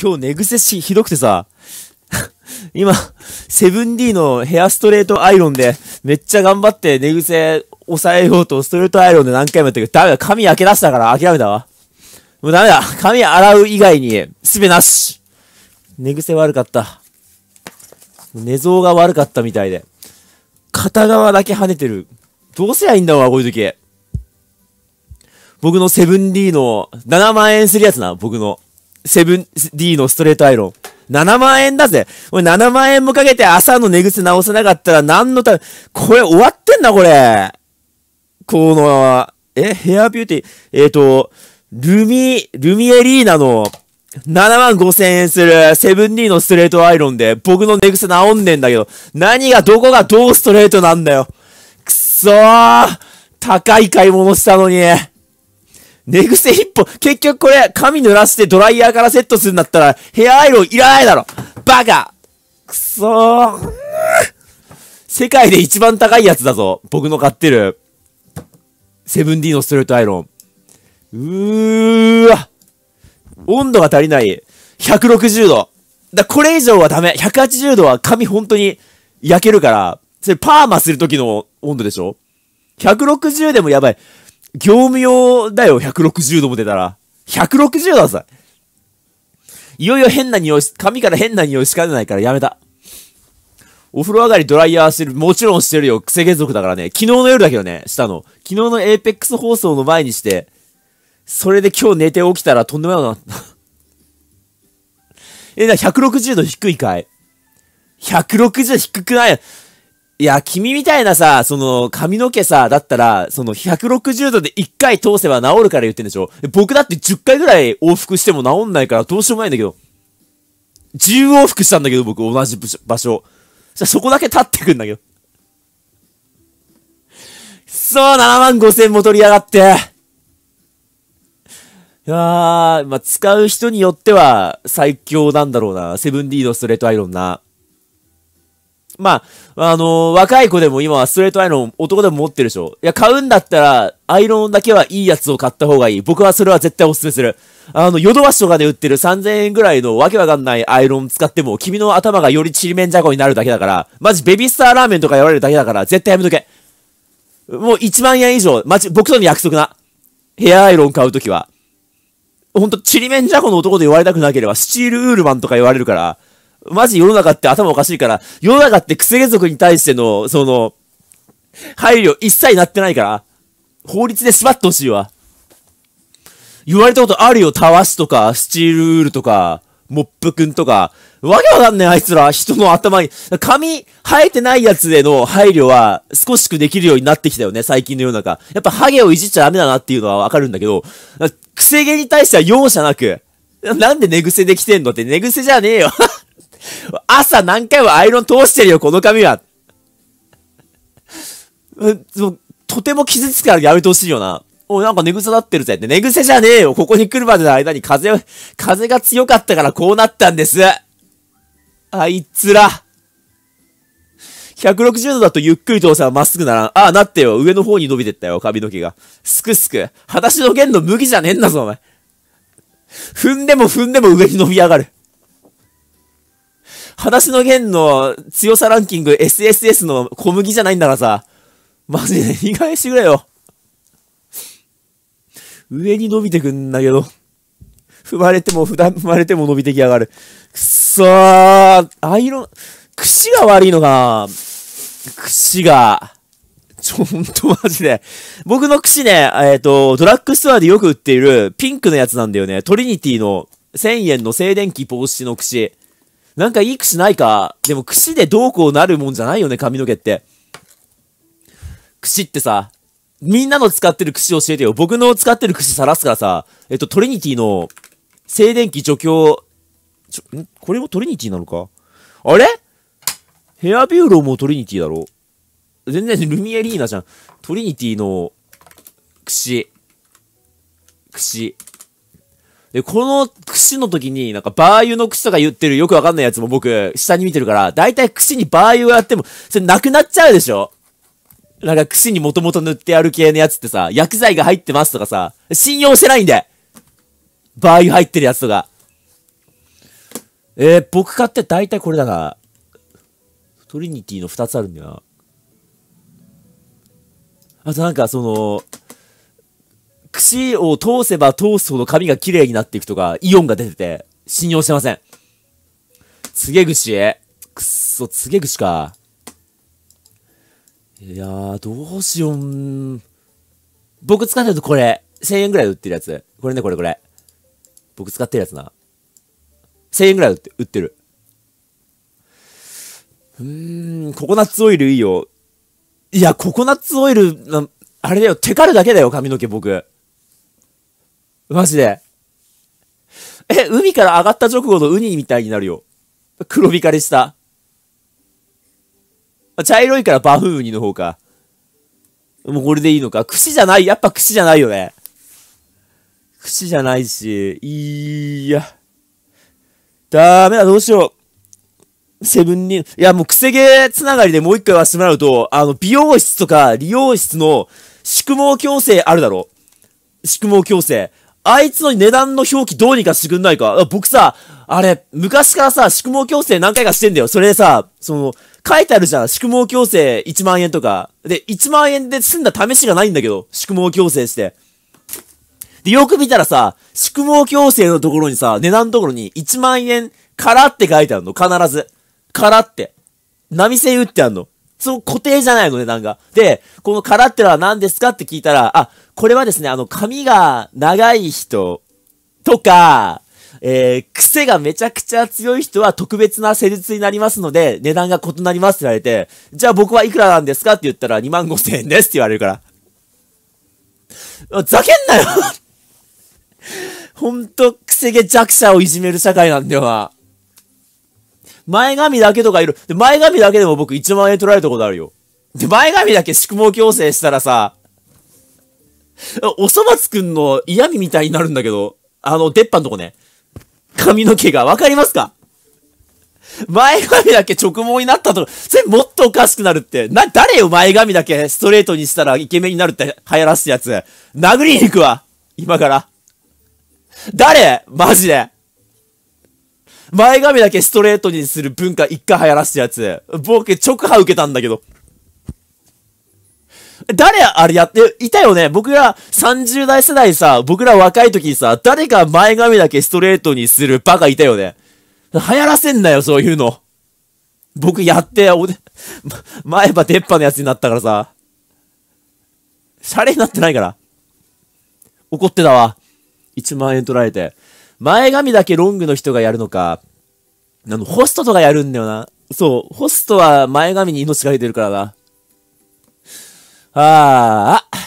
今日寝癖し、ひどくてさ、今、セブン d のヘアストレートアイロンで、めっちゃ頑張って寝癖抑えようとストレートアイロンで何回もやったけど、ダメだ、髪開け出したから諦めたわ。もうダメだ、髪洗う以外に、すべなし寝癖悪かった。寝相が悪かったみたいで。片側だけ跳ねてる。どうすりゃいいんだわ、こういう時。僕のセブン d の7万円するやつな、僕の。セブン D のストレートアイロン。7万円だぜ。これ7万円もかけて朝の寝癖直せなかったら何のため、これ終わってんな、これ。この、え、ヘアビューティー、えっ、ー、と、ルミ、ルミエリーナの7万5千円するセブン D のストレートアイロンで僕の寝癖治んねえんだけど、何がどこがどうストレートなんだよ。くそー高い買い物したのに。寝癖一本、結局これ、髪濡らしてドライヤーからセットするんだったら、ヘアアイロンいらないだろバカくそー世界で一番高いやつだぞ。僕の買ってる。セブンディのストレートアイロン。うーわ。温度が足りない。160度。だ、これ以上はダメ。180度は髪本当に焼けるから、それパーマするときの温度でしょ ?160 でもやばい。業務用だよ、160度も出たら。160度ださ。いよいよ変な匂い、し、髪から変な匂いしか出ないからやめた。お風呂上がりドライヤーしてる、もちろんしてるよ。癖継続だからね。昨日の夜だけどね、したの。昨日のエーペックス放送の前にして、それで今日寝て起きたらとんでもないな。え、な、160度低いかい ?160 度低くないいや、君みたいなさ、その、髪の毛さ、だったら、その、160度で1回通せば治るから言ってんでしょ僕だって10回ぐらい往復しても治んないからどうしようもないんだけど。10往復したんだけど、僕、同じ場所。そこだけ立ってくんだけど。そう、7万5千も取りやがって。いやー、まあ、使う人によっては、最強なんだろうな。セブンディードストレートアイロンな。まあ、あのー、若い子でも今はストレートアイロン男でも持ってるでしょ。いや、買うんだったら、アイロンだけはいいやつを買った方がいい。僕はそれは絶対おすすめする。あの、ヨドバシとかで売ってる3000円ぐらいのわけわかんないアイロン使っても、君の頭がよりちりめんじゃこになるだけだから、マジベビースターラーメンとかやられるだけだから、絶対やめとけ。もう1万円以上、マジ、僕との約束な。ヘアアイロン買うときは。ほんと、ちりめんじゃこの男で言われたくなければ、スチールウールマンとか言われるから、マジ世の中って頭おかしいから、世の中ってクセ毛族に対しての、その、配慮一切なってないから、法律で縛ってほしいわ。言われたことあるよ、たわしとか、スチールールとか、モップくんとか。わけわかんねえ、あいつら。人の頭に。髪、生えてないやつへの配慮は、少しくできるようになってきたよね、最近の世の中。やっぱ、ハゲをいじっちゃダメだなっていうのはわかるんだけど、くせ毛に対しては容赦なく、なんで寝癖できてんのって、寝癖じゃねえよ朝何回もアイロン通してるよ、この髪は。とても傷つくからやめてほしいよな。おい、なんか寝癖なってるぜって。寝癖じゃねえよ。ここに来るまでの間に風、風が強かったからこうなったんです。あいつら。160度だとゆっくり通せばまっすぐならん。ああ、なってよ。上の方に伸びてったよ、髪の毛が。すくすく。裸足の弦の麦じゃねえんだぞ、お前。踏んでも踏んでも上に伸び上がる。話の弦の強さランキング SSS の小麦じゃないんだからさ。マジで、意外してくれよ。上に伸びてくんだけど。踏まれても、踏まれても伸びてきやがる。くそー。アイロン、串が悪いのかな串が。ちょ、ほんとマジで。僕の串ね、えっ、ー、と、ドラッグストアでよく売っているピンクのやつなんだよね。トリニティの1000円の静電気防止の串。なんかいい櫛ないか。でも櫛でどうこうなるもんじゃないよね、髪の毛って。櫛ってさ、みんなの使ってる櫛教えてよ。僕の使ってる櫛さらすからさ、えっと、トリニティの静電気除去、ちょ、んこれもトリニティなのかあれヘアビューローもトリニティだろ全然ルミエリーナじゃん。トリニティの櫛。櫛。で、この串の時に、なんか、バー油の串とか言ってるよくわかんないやつも僕、下に見てるから、だいたい串にバー油をやっても、それなくなっちゃうでしょなんか、串にもともと塗ってある系のやつってさ、薬剤が入ってますとかさ、信用してないんでバー油入ってるやつとか。えー、僕買ってだいたいこれだな。トリニティの2つあるんだよな。あとなんか、その、しを通せば通すほど髪が綺麗になっていくとか、イオンが出てて、信用してません。つげ櫛くっそ、つげ櫛か。いやー、どうしようん。僕使ってるとこれ、1000円ぐらい売ってるやつ。これね、これこれ。僕使ってるやつな。1000円ぐらい売って売ってる。うーん、ココナッツオイルいいよ。いや、ココナッツオイル、あれだよ、テカるだけだよ、髪の毛僕。マジで。え、海から上がった直後のウニみたいになるよ。黒光りした。茶色いからバフウニの方か。もうこれでいいのか。串じゃない。やっぱ串じゃないよね。串じゃないし、いや。ダメだ、どうしよう。セブンに、いや、もう、くせ毛つながりでもう一回はしてもらうと、あの、美容室とか、理容室の、宿毛矯正あるだろ宿毛矯正。あいつの値段の表記どうにかしてくんないか。僕さ、あれ、昔からさ、宿毛矯正何回かしてんだよ。それでさ、その、書いてあるじゃん。宿毛矯正1万円とか。で、1万円で済んだ試しがないんだけど、宿毛矯正して。で、よく見たらさ、宿毛矯正のところにさ、値段のところに1万円からって書いてあるの。必ず。からって。波線打ってあるの。その固定じゃないの、値段が。で、この殻ってのは何ですかって聞いたら、あ、これはですね、あの、髪が長い人とか、えー、癖がめちゃくちゃ強い人は特別な施術になりますので、値段が異なりますって言われて、じゃあ僕はいくらなんですかって言ったら2万5千円ですって言われるから。ざけんなよほんと、癖毛弱者をいじめる社会なんだよな。前髪だけとかいる。で、前髪だけでも僕1万円取られたことあるよ。で、前髪だけ宿毛矯正したらさ、おそ松くんの嫌味みたいになるんだけど、あの、出っ歯のとこね。髪の毛が、わかりますか前髪だけ直毛になったと、それもっとおかしくなるって。な、誰よ前髪だけストレートにしたらイケメンになるって流行らすやつ。殴りに行くわ。今から。誰マジで。前髪だけストレートにする文化一回流行らせたやつ。僕、直派受けたんだけど。誰あれやって、いたよね僕ら30代世代さ、僕ら若い時にさ、誰か前髪だけストレートにするバカいたよね流行らせんなよ、そういうの。僕やって、おで、前歯出っ歯のやつになったからさ。シャレになってないから。怒ってたわ。1万円取られて。前髪だけロングの人がやるのか、あの、ホストとかやるんだよな。そう、ホストは前髪に命かけてるからな。ああ。